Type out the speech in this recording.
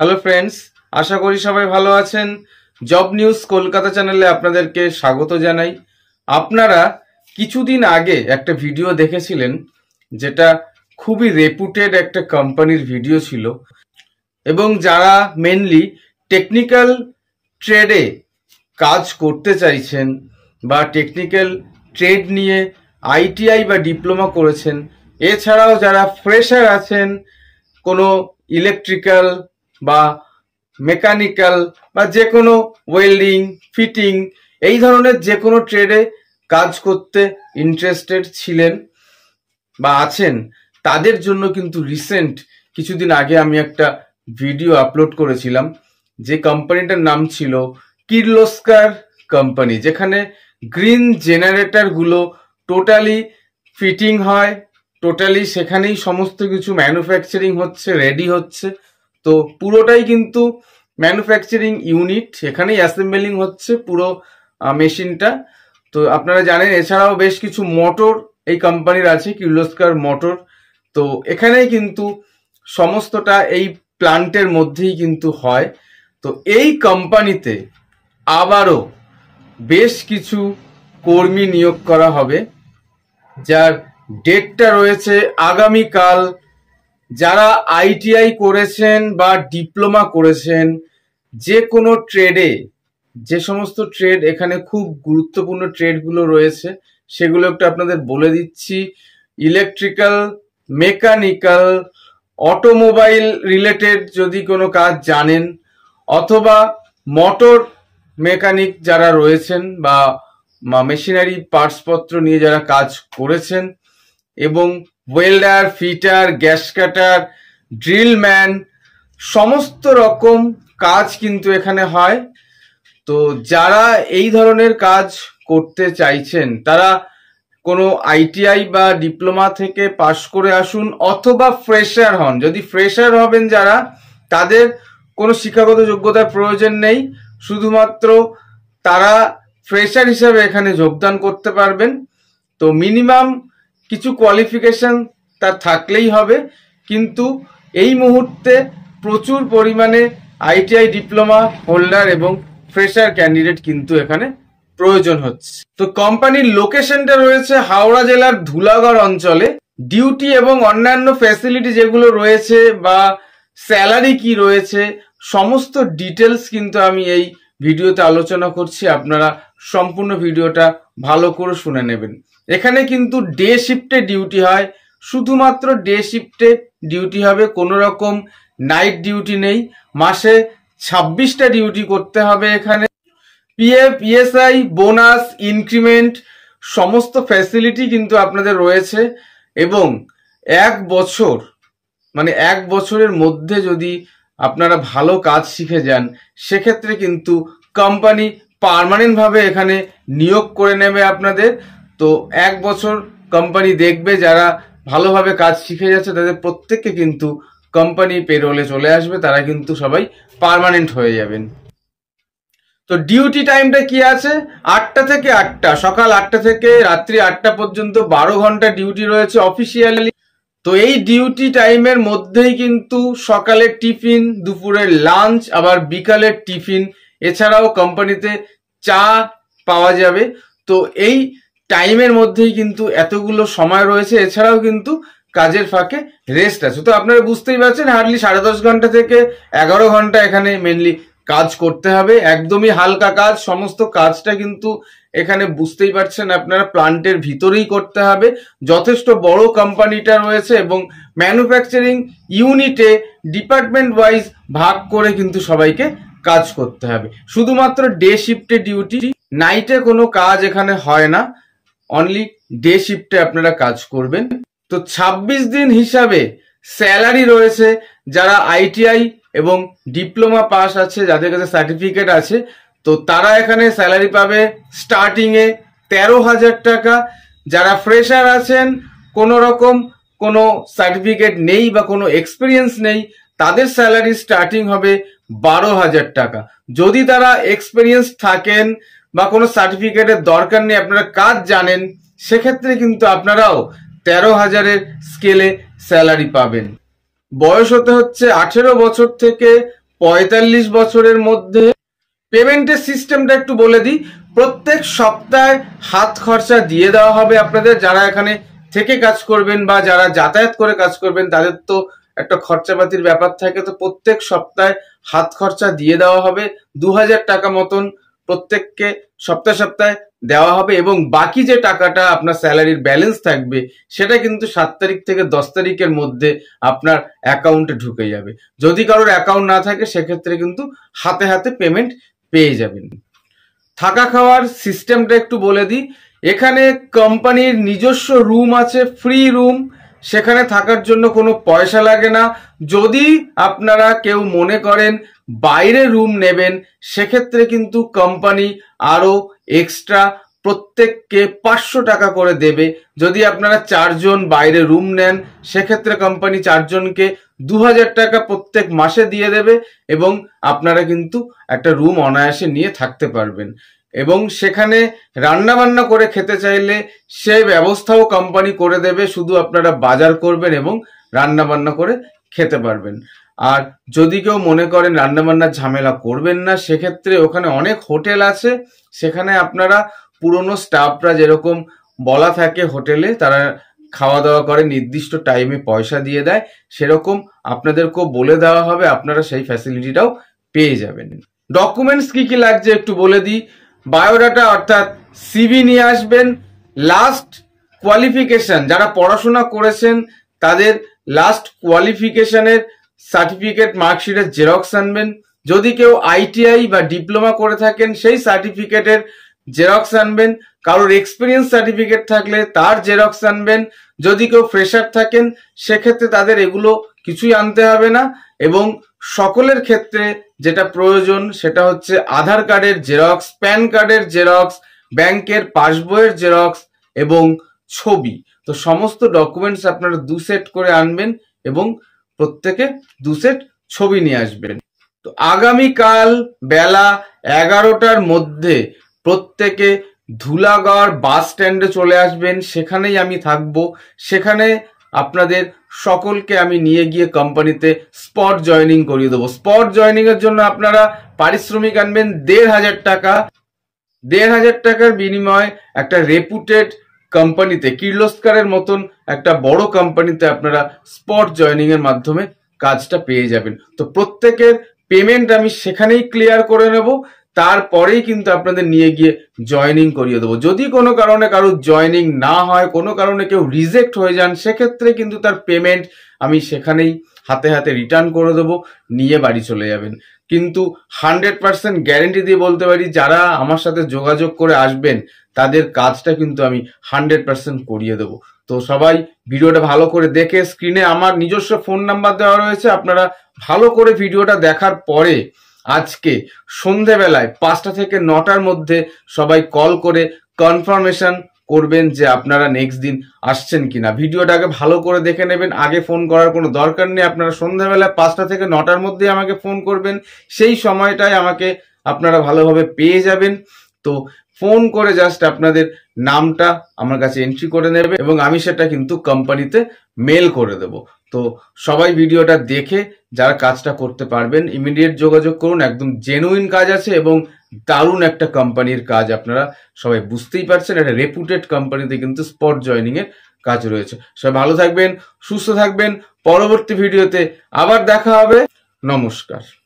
hello friends আশা করি সবাই ভালো আছেন জব নিউজ কলকাতা চ্যানেলে আপনাদেরকে স্বাগত জানাই আপনারা কিছুদিন আগে একটা ভিডিও দেখেছিলেন যেটা খুবই রেপুটেড একটা কোম্পানির ভিডিও ছিল এবং যারা মেনলি টেকনিক্যাল ট্রেডে কাজ করতে চাইছেন বা টেকনিক্যাল ট্রেড নিয়ে আইটিআই বা ডিপ্লোমা করেছেন এছাড়াও যারা ফ্রেশার আছেন কোনো ইলেকট্রিক্যাল বা মেকানিক্যাল বা যে কোনো ওয়েল্ডিং ফিটিং এই ধরনের যে কোনো ট্রেডে কাজ করতে ইন্টারেস্টেড ছিলেন বা আছেন তাদের জন্য কিন্তু রিসেন্ট কিছুদিন আগে আমি একটা ভিডিও আপলোড করেছিলাম যে কোম্পানিটার নাম ছিল কির্লোস্কার কোম্পানি যেখানে গ্রিন জেনারেটরগুলো টোটালি ফিটিং হয় টোটালি সেখানেই সমস্ত কিছু ম্যানুফ্যাকচারিং হচ্ছে রেডি হচ্ছে তো পুরোটাই কিন্তু ম্যানুফ্যাকচারিং ইউনিট এখানেই অ্যাসেম্বলিং হচ্ছে পুরো মেশিনটা তো আপনারা জানেন এছাড়াও বেশ কিছু মোটর এই কোম্পানির আছে কির্লোস্কার মোটর তো এখানেই কিন্তু সমস্তটা এই প্লান্টের মধ্যেই কিন্তু হয় তো এই কোম্পানিতে আবারও বেশ কিছু কর্মী নিয়োগ করা হবে যার ডেটটা রয়েছে আগামীকাল যারা আইটিআই করেছেন বা ডিপ্লোমা করেছেন যে কোনো ট্রেডে যে সমস্ত ট্রেড এখানে খুব গুরুত্বপূর্ণ ট্রেডগুলো রয়েছে সেগুলো একটু আপনাদের বলে দিচ্ছি ইলেকট্রিক্যাল মেকানিক্যাল অটোমোবাইল রিলেটেড যদি কোনো কাজ জানেন অথবা মোটর মেকানিক যারা রয়েছেন বা মেশিনারি পার্টসপত্র নিয়ে যারা কাজ করেছেন এবং welder fitter gas cutter drill man সমস্ত রকম কাজ কিন্তু এখানে হয় তো যারা এই ধরনের কাজ করতে চাইছেন তারা কোনো আইটিআই বা ডিপ্লোমা থেকে পাশ করে আসুন অথবা ফ্রেশার হন যদি ফ্রেশার হবেন যারা তাদের কোনো শিক্ষাগত যোগ্যতার প্রয়োজন নেই শুধুমাত্র তারা ফ্রেশার হিসাবে এখানে যোগদান করতে পারবেন তো মিনিমাম কিছু কোয়ালিফিকেশন তার থাকলেই হবে কিন্তু এই মুহূর্তে প্রচুর পরিমাণে আইটিআই ডিপ্লোমা হোল্ডার এবং ফ্রেশার ক্যান্ডিডেট কিন্তু এখানে প্রয়োজন হচ্ছে তো কোম্পানির লোকেশনটা রয়েছে হাওড়া জেলার ধুলাগড় অঞ্চলে ডিউটি এবং অন্যান্য ফ্যাসিলিটি যেগুলো রয়েছে বা স্যালারি কি রয়েছে সমস্ত ডিটেলস কিন্তু আমি এই ভিডিওতে আলোচনা করছি আপনারা সম্পূর্ণ ভিডিওটা ভালো করে শুনে নেবেন এখানে কিন্তু ডে শিফটে ডিউটি হয় শুধুমাত্র ডে শিফটে ডিউটি হবে কোনো রকম নাইট ডিউটি নেই মাসে ছাব্বিশটা ডিউটি করতে হবে এখানে পিএফ ইএসআই বোনাস ইনক্রিমেন্ট সমস্ত ফ্যাসিলিটি কিন্তু আপনাদের রয়েছে এবং এক বছর মানে এক বছরের মধ্যে যদি আপনারা ভালো কাজ শিখে যান সেক্ষেত্রে কিন্তু কোম্পানি পারমানেন্টভাবে এখানে নিয়োগ করে নেবে আপনাদের তো এক বছর কোম্পানি দেখবে যারা ভালোভাবে কাজ শিখে যাচ্ছে তাদের প্রত্যেককে কিন্তু কোম্পানি পেরোলে চলে আসবে তারা কিন্তু সবাই পারমানেন্ট হয়ে যাবেন তো ডিউটি টাইমটা কি আছে আটটা থেকে আটটা সকাল আটটা থেকে রাত্রি আটটা পর্যন্ত বারো ঘন্টা ডিউটি রয়েছে অফিসিয়ালি তো এই ডিউটি টাইমের মধ্যেই কিন্তু সকালের টিফিন দুপুরের লাঞ্চ আবার বিকালের টিফিন এছাড়াও কোম্পানিতে চা পাওয়া যাবে তো এই টাইমের মধ্যেই কিন্তু এতগুলো সময় রয়েছে এছাড়াও কিন্তু কাজের ফাঁকে রেস্ট আছে তো আপনারা বুঝতেই পারছেন হার্ডলি সাড়ে দশ ঘন্টা থেকে এগারো ঘন্টা এখানে মেনলি কাজ করতে হবে একদমই হালকা কাজ সমস্ত কাজটা কিন্তু এখানে বুঝতেই পারছেন আপনারা প্লান্টের ভিতরেই করতে হবে যথেষ্ট বড় কোম্পানিটা রয়েছে এবং ম্যানুফ্যাকচারিং ইউনিটে ডিপার্টমেন্ট ওয়াইজ ভাগ করে কিন্তু সবাইকে কাজ করতে হবে শুধুমাত্র ডে শিফটে ডিউটি নাইটে কোনো কাজ এখানে হয় না অনলি ডে শিফটে আপনারা কাজ করবেন তো ২৬ দিন হিসাবে স্যালারি রয়েছে যারা আইটিআই এবং ডিপ্লোমা পাস আছে যাদের কাছে সার্টিফিকেট আছে তো তারা এখানে স্যালারি পাবে স্টার্টিংয়ে তেরো হাজার টাকা যারা ফ্রেশার আছেন কোনো রকম কোনো সার্টিফিকেট নেই বা কোনো এক্সপিরিয়েন্স নেই তাদের স্যালারি স্টার্টিং হবে বারো হাজার টাকা যদি তারা এক্সপিরিয়েন্স থাকেন বা কোনো সার্টিফিকেটের দরকার নেই আপনারা কাজ জানেন সেক্ষেত্রে কিন্তু আপনারাও তেরো হাজারের স্কেলে স্যালারি পাবেন বয়স হতে হচ্ছে আঠেরো বছর থেকে পঁয়তাল্লিশ বছরের মধ্যে পেমেন্টের সিস্টেমটা একটু বলে দিই প্রত্যেক সপ্তাহে হাত খরচা দিয়ে দেওয়া হবে আপনাদের যারা এখানে থেকে কাজ করবেন বা যারা যাতায়াত করে কাজ করবেন তাদের তো একটা খরচাপাতির ব্যাপার থাকে তো প্রত্যেক সপ্তাহে হাত খরচা দিয়ে দেওয়া হবে দু টাকা মতন প্রত্যেককে সপ্তাহে সপ্তাহে দেওয়া হবে এবং বাকি যে টাকাটা আপনার স্যালারির ব্যালেন্স থাকবে সেটা কিন্তু সাত তারিখ থেকে দশ তারিখের মধ্যে আপনার অ্যাকাউন্টে ঢুকে যাবে যদি কারোর অ্যাকাউন্ট না থাকে সেক্ষেত্রে কিন্তু হাতে হাতে পেমেন্ট পেয়ে যাবেন থাকা খাওয়ার সিস্টেমটা একটু বলে দিই এখানে কোম্পানির নিজস্ব রুম আছে ফ্রি রুম সেখানে থাকার জন্য কোনো পয়সা লাগে না যদি আপনারা কেউ মনে করেন বাইরে রুম নেবেন সেক্ষেত্রে কিন্তু কোম্পানি আরও এক্সট্রা প্রত্যেককে পাঁচশো টাকা করে দেবে যদি আপনারা চারজন বাইরে রুম নেন সেক্ষেত্রে কোম্পানি চারজনকে দু হাজার টাকা প্রত্যেক মাসে দিয়ে দেবে এবং আপনারা কিন্তু একটা রুম অনায়াসে নিয়ে থাকতে পারবেন এবং সেখানে রান্নাবান্না করে খেতে চাইলে সে ব্যবস্থাও কোম্পানি করে দেবে শুধু আপনারা বাজার করবেন এবং রান্নাবান্না করে খেতে পারবেন আর যদি কেউ মনে করেন রান্নাবান্নার ঝামেলা করবেন না সেক্ষেত্রে ওখানে অনেক হোটেল আছে সেখানে আপনারা পুরনো স্টাফরা যেরকম বলা থাকে হোটেলে তারা খাওয়া দাওয়া করে নির্দিষ্ট টাইমে পয়সা দিয়ে দেয় সেরকম আপনাদেরকেও বলে দেওয়া হবে আপনারা সেই ফ্যাসিলিটিটাও পেয়ে যাবেন ডকুমেন্টস কি কি লাগছে একটু বলে দিই বায়োডাটা অর্থাৎ সিবি নিয়ে আসবেন লাস্ট কোয়ালিফিকেশন যারা পড়াশোনা করেছেন তাদের লাস্ট কোয়ালিফিকেশানের সার্টিফিকেট মার্কশিটের জেরক্স আনবেন যদি কেউ আইটিআই বা ডিপ্লোমা করে থাকেন সেই সার্টিফিকেটের জেরক্স আনবেন কারোর এক্সপিরিয়েন্স সার্টিফিকেট থাকলে তার জেরক্স আনবেন যদি কেউ ফ্রেশার থাকেন সেক্ষেত্রে তাদের এগুলো কিছুই আনতে হবে না এবং সকলের ক্ষেত্রে যেটা প্রয়োজন সেটা হচ্ছে আধার কার্ডের জেরক্স প্যান কার্ডের জেরক্স ব্যাংকের পাসবইয়ের জেরক্স এবং ছবি তো সমস্ত ডকুমেন্টস আপনারা দু সেট করে আনবেন এবং প্রত্যেকে দু সেট ছবি নিয়ে আসবেন তো আগামীকাল বেলা এগারোটার মধ্যে প্রত্যেকে ধুলাগড় বাস স্ট্যান্ডে চলে আসবেন সেখানেই আমি থাকব সেখানে আপনাদের সকলকে আমি নিয়ে গিয়ে কোম্পানিতে স্পট জয়নিং করিয়ে দেবো স্পট জয়নিং এর জন্য আপনারা পারিশ্রমিক আনবেন দেড় হাজার টাকা দেড় হাজার টাকার বিনিময়ে একটা রেপুটেড কোম্পানিতে কির্লোস্কারের মতন একটা বড় কোম্পানিতে আপনারা স্পট জয়নিং এর মাধ্যমে কাজটা পেয়ে যাবেন তো প্রত্যেকের পেমেন্ট আমি সেখানেই ক্লিয়ার করে নেব তারপরেই কিন্তু আপনাদের নিয়ে গিয়ে জয়নিং করিয়ে দেবো যদি কোনো কারণে কারোর জয়নিং না হয় কোনো কারণে কেউ রিজেক্ট হয়ে যান সেক্ষেত্রে কিন্তু তার পেমেন্ট আমি সেখানেই হাতে হাতে রিটার্ন করে দেবো নিয়ে বাড়ি চলে যাবেন কিন্তু হান্ড্রেড পার্সেন্ট গ্যারেন্টি দিয়ে বলতে পারি যারা আমার সাথে যোগাযোগ করে আসবেন তাদের কাজটা কিন্তু আমি হান্ড্রেড পার্সেন্ট করিয়ে দেবো তো সবাই ভিডিওটা ভালো করে দেখে স্ক্রিনে আমার নিজস্ব ফোন নাম্বার দেওয়া রয়েছে আপনারা ভালো করে ভিডিওটা দেখার পরে আজকে সন্ধেবেলায় পাঁচটা থেকে নটার মধ্যে সবাই কল করে কনফার্মেশন করবেন যে আপনারা নেক্সট দিন আসছেন কিনা ভিডিওটাকে ভালো করে দেখে নেবেন আগে ফোন করার কোনো দরকার নেই আপনারা সন্ধ্যাবেলায় পাঁচটা থেকে নটার মধ্যে আমাকে ফোন করবেন সেই সময়টায় আমাকে আপনারা ভালোভাবে পেয়ে যাবেন তো ফোন করে জাস্ট আপনাদের নামটা আমার কাছে এন্ট্রি করে নেবে এবং আমি সেটা কিন্তু কোম্পানিতে মেল করে দেব তো সবাই ভিডিওটা দেখে যারা কাজটা করতে পারবেন ইমিডিয়েট যোগাযোগ করুন একদম জেনুইন কাজ আছে এবং দারুণ একটা কোম্পানির কাজ আপনারা সবাই বুঝতেই পারছেন একটা রেপুটেড কোম্পানিতে কিন্তু স্পট এর কাজ রয়েছে সবাই ভালো থাকবেন সুস্থ থাকবেন পরবর্তী ভিডিওতে আবার দেখা হবে নমস্কার